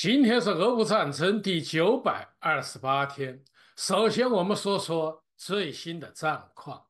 今天是俄乌战争第九百二十八天。首先，我们说说最新的战况。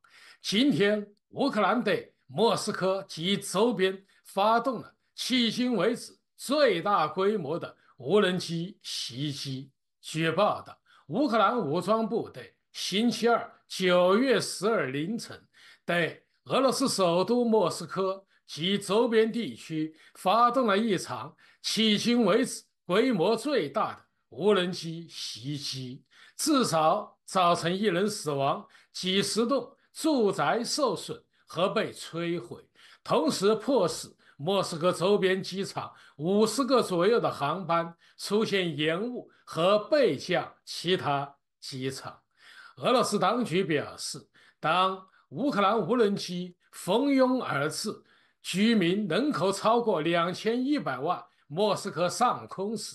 今天，乌克兰对莫斯科及周边发动了迄今为止最大规模的无人机袭击。据报道，乌克兰武装部队星期二九月十二凌晨对俄罗斯首都莫斯科及周边地区发动了一场迄今为止。规模最大的无人机袭击，至少造成一人死亡，几十栋住宅受损和被摧毁，同时迫使莫斯科周边机场五十个左右的航班出现延误和备降其他机场。俄罗斯当局表示，当乌克兰无人机蜂拥而至，居民人口超过两千一百万。莫斯科上空时，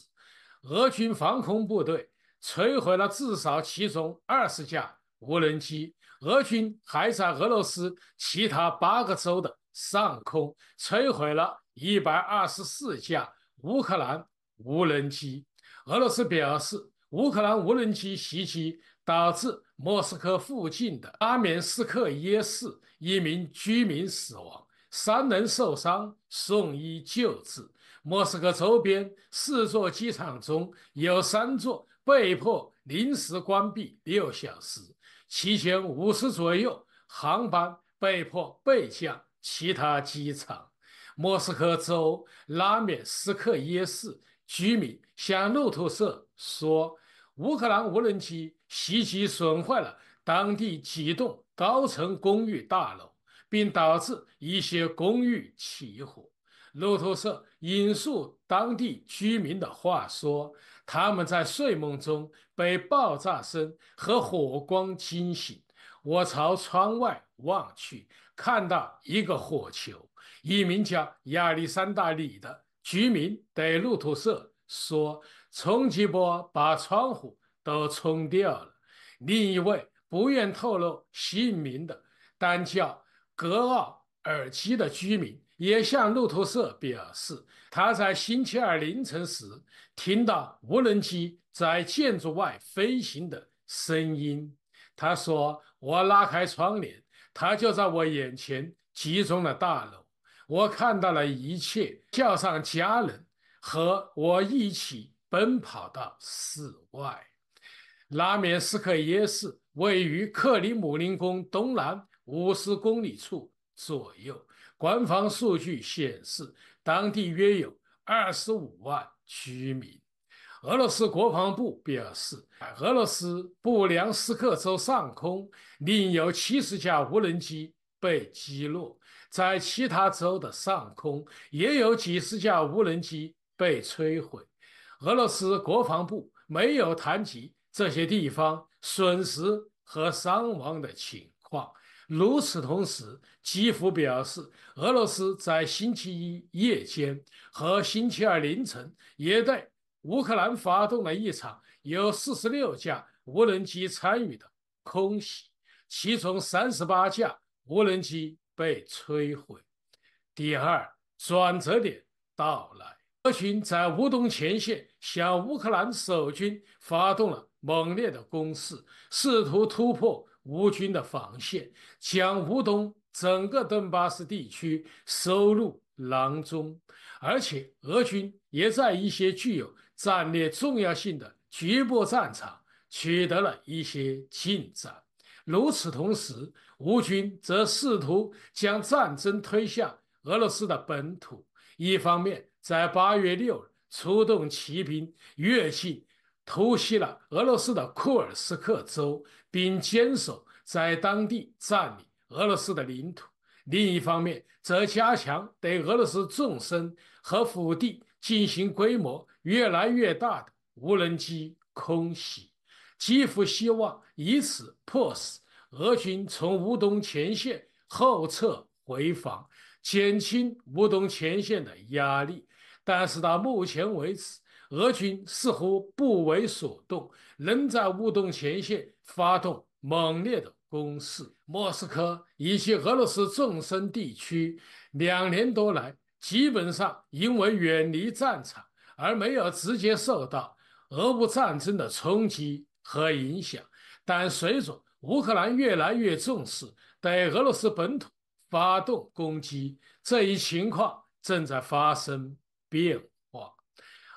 俄军防空部队摧毁了至少其中二十架无人机。俄军还在俄罗斯其他八个州的上空摧毁了一百二十四架乌克兰无人机。俄罗斯表示，乌克兰无人机袭击导致莫斯科附近的阿缅斯克耶市一名居民死亡，三人受伤送医救治。莫斯科周边四座机场中有三座被迫临时关闭六小时，其间五十左右，航班被迫备降其他机场。莫斯科州拉缅斯克耶市居民向路透社说，乌克兰无人机袭击损坏了当地几栋高层公寓大楼，并导致一些公寓起火。路透社引述当地居民的话说：“他们在睡梦中被爆炸声和火光惊醒。我朝窗外望去，看到一个火球。”一名叫亚历山大里的居民对路透社说：“冲击波把窗户都冲掉了。”另一位不愿透露姓名的、但叫格奥尔基的居民。也向路透社表示，他在星期二凌晨时听到无人机在建筑外飞行的声音。他说：“我拉开窗帘，他就在我眼前集中了大楼。我看到了一切，叫上家人和我一起奔跑到室外。”拉缅斯克耶市位于克里姆林宫东南五十公里处。左右，官方数据显示，当地约有二十五万居民。俄罗斯国防部表示，俄罗斯布良斯克州上空另有七十架无人机被击落，在其他州的上空也有几十架无人机被摧毁。俄罗斯国防部没有谈及这些地方损失和伤亡的情况。如此同时，基辅表示，俄罗斯在星期一夜间和星期二凌晨也对乌克兰发动了一场由四十六架无人机参与的空袭，其中三十八架无人机被摧毁。第二转折点到来，俄军在乌东前线向乌克兰守军发动了猛烈的攻势，试图突破。乌军的防线将乌东整个顿巴斯地区收入囊中，而且俄军也在一些具有战略重要性的局部战场取得了一些进展。如此同时，乌军则试图将战争推向俄罗斯的本土。一方面，在八月六日出动骑兵越境偷袭了俄罗斯的库尔斯克州。并坚守在当地占领俄罗斯的领土；另一方面，则加强对俄罗斯纵深和腹地进行规模越来越大的无人机空袭，基辅希望以此迫使俄军从乌东前线后撤回防，减轻乌东前线的压力。但是到目前为止，俄军似乎不为所动，仍在乌东前线发动猛烈的攻势。莫斯科以及俄罗斯纵深地区，两年多来基本上因为远离战场而没有直接受到俄乌战争的冲击和影响。但随着乌克兰越来越重视对俄罗斯本土发动攻击，这一情况正在发生变。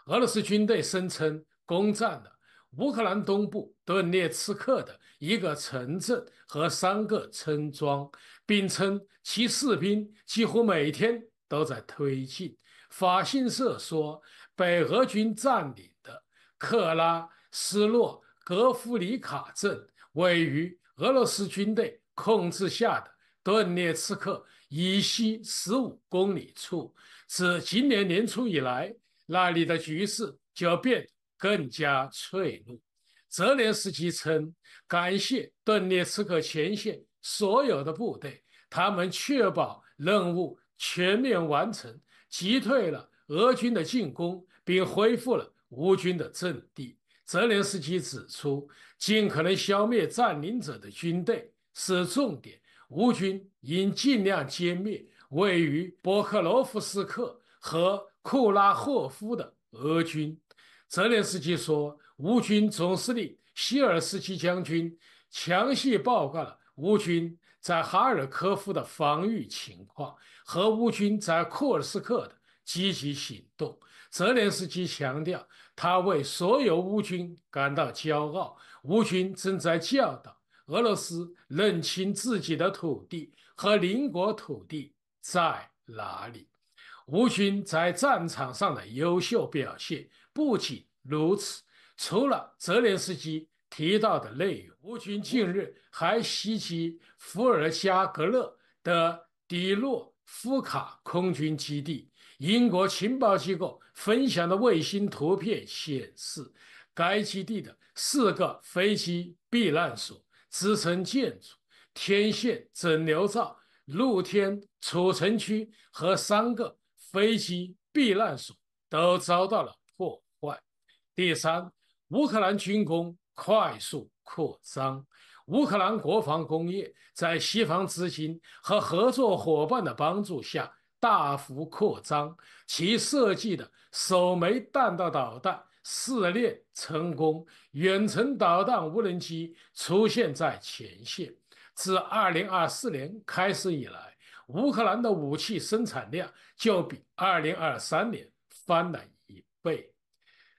俄罗斯军队声称攻占了乌克兰东部顿涅茨克的一个城镇和三个村庄，并称其士兵几乎每天都在推进。法新社说，被俄军占领的克拉斯洛格夫里卡镇位于俄罗斯军队控制下的顿涅茨克以西15公里处，自今年年初以来。那里的局势就变得更加脆弱。泽连斯基称：“感谢顿涅茨克前线所有的部队，他们确保任务全面完成，击退了俄军的进攻，并恢复了乌军的阵地。”泽连斯基指出：“尽可能消灭占领者的军队是重点，乌军应尽量歼灭位于波克罗夫斯克和。”库拉霍夫的俄军，泽连斯基说，乌军总司令希尔斯基将军详细报告了乌军在哈尔科夫的防御情况和乌军在库尔斯克的积极行动。泽连斯基强调，他为所有乌军感到骄傲。乌军正在教导俄罗斯认清自己的土地和邻国土地在哪里。吴军在战场上的优秀表现不仅如此，除了泽连斯基提到的内容，吴军近日还袭击伏尔加格勒的迪洛夫卡空军基地。英国情报机构分享的卫星图片显示，该基地的四个飞机避难所、支撑建筑、天线整流罩、露天储存区和三个。飞机避难所都遭到了破坏。第三，乌克兰军工快速扩张。乌克兰国防工业在西方资金和合作伙伴的帮助下大幅扩张，其设计的首枚弹道导弹试炼成功，远程导弹无人机出现在前线。自2024年开始以来。乌克兰的武器生产量就比二零二三年翻了一倍。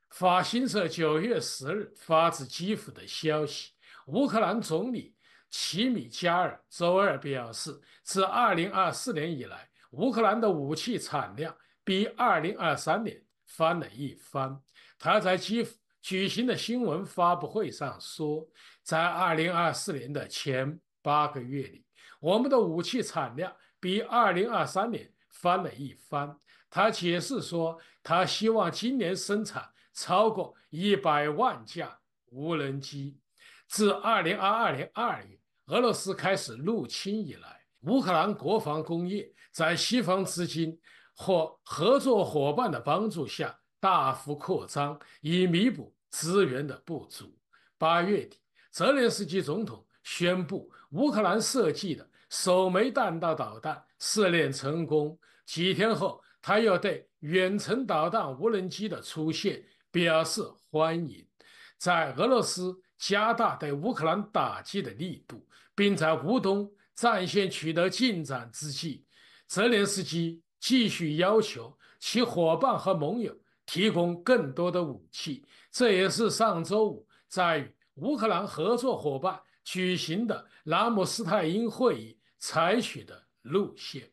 法新社九月十日发自基辅的消息，乌克兰总理齐米加尔周二表示，自二零二四年以来，乌克兰的武器产量比二零二三年翻了一番。他在基辅举行的新闻发布会上说，在二零二四年的前八个月里，我们的武器产量。比二零二三年翻了一番。他解释说，他希望今年生产超过一百万架无人机。自二零二二年二月俄罗斯开始入侵以来，乌克兰国防工业在西方资金或合作伙伴的帮助下大幅扩张，以弥补资源的不足。八月底，泽连斯基总统宣布，乌克兰设计的。首枚弹道导弹试炼成功。几天后，他又对远程导弹无人机的出现表示欢迎。在俄罗斯加大对乌克兰打击的力度，并在乌东战线取得进展之际，泽连斯基继续要求其伙伴和盟友提供更多的武器。这也是上周五在乌克兰合作伙伴举行的拉姆斯泰因会议。采取的路线。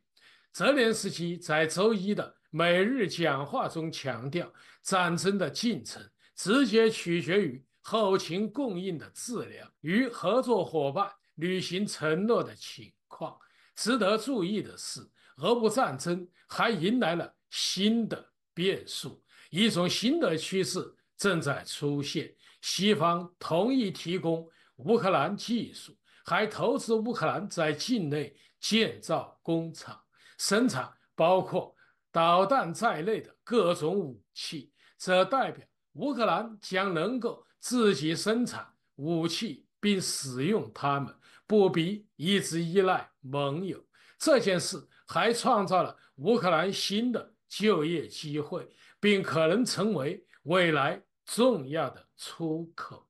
泽连斯基在周一的每日讲话中强调，战争的进程直接取决于后勤供应的质量与合作伙伴履行承诺的情况。值得注意的是，俄乌战争还迎来了新的变数，一种新的趋势正在出现：西方同意提供乌克兰技术。还投资乌克兰在境内建造工厂，生产包括导弹在内的各种武器，这代表乌克兰将能够自己生产武器并使用它们，不必一直依赖盟友。这件事还创造了乌克兰新的就业机会，并可能成为未来重要的出口。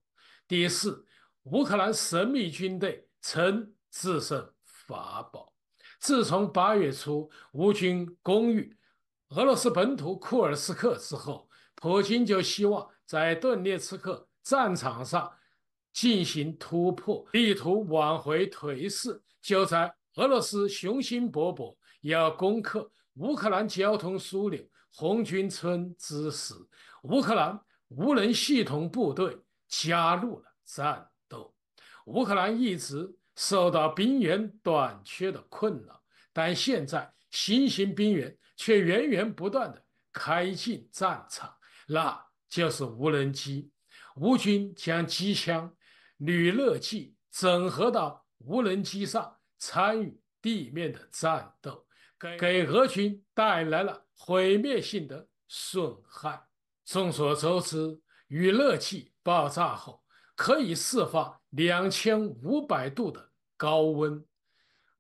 第四，乌克兰神秘军队。成制胜法宝。自从八月初乌军攻入俄罗斯本土库尔斯克之后，普京就希望在顿涅茨克战场上进行突破，力图挽回颓势。就在俄罗斯雄心勃勃要攻克乌克兰交通枢纽红军村之时，乌克兰无人系统部队加入了战。乌克兰一直受到兵员短缺的困扰，但现在新型兵员却源源不断的开进战场，那就是无人机。乌军将机枪、铝热剂整合到无人机上，参与地面的战斗，给给俄军带来了毁灭性的损害。众所周知，铝热剂爆炸后可以释放。两千五百度的高温，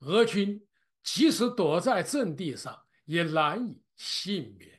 俄军即使躲在阵地上也难以幸免。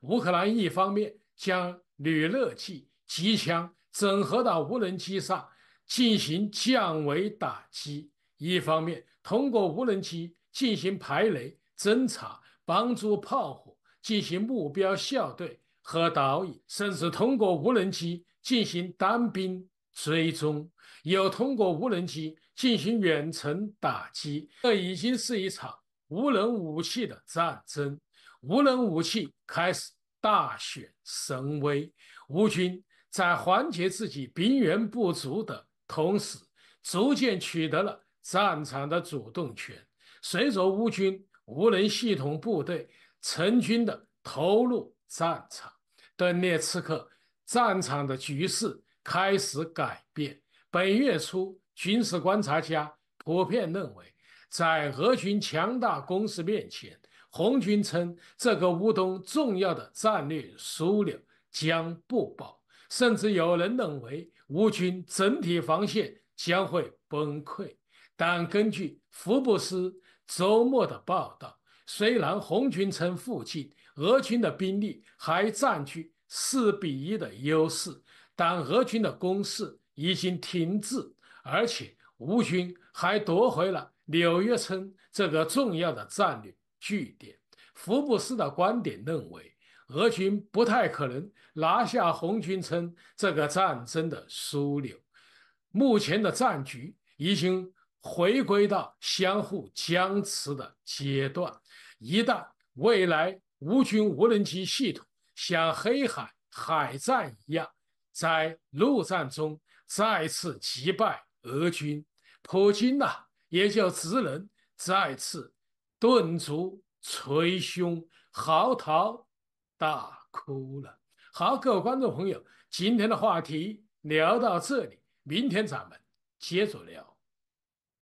乌克兰一方面将铝热剂机枪整合到无人机上进行降维打击，一方面通过无人机进行排雷侦查，帮助炮火进行目标校对和导引，甚至通过无人机进行单兵。追踪，有通过无人机进行远程打击，这已经是一场无人武器的战争。无人武器开始大显神威，乌军在缓解自己兵源不足的同时，逐渐取得了战场的主动权。随着乌军无人系统部队成军的投入战场，顿涅茨克战场的局势。开始改变。本月初，军事观察家普遍认为，在俄军强大攻势面前，红军称这个乌东重要的战略枢纽将不保，甚至有人认为乌军整体防线将会崩溃。但根据福布斯周末的报道，虽然红军称附近俄军的兵力还占据四比一的优势。但俄军的攻势已经停滞，而且乌军还夺回了纽约村这个重要的战略据点。福布斯的观点认为，俄军不太可能拿下红军村这个战争的枢纽。目前的战局已经回归到相互僵持的阶段。一旦未来乌军无人机系统像黑海海战一样，在陆战中再次击败俄军，普京呐也就只能再次顿足捶胸、嚎啕大哭了。好，各位观众朋友，今天的话题聊到这里，明天咱们接着聊。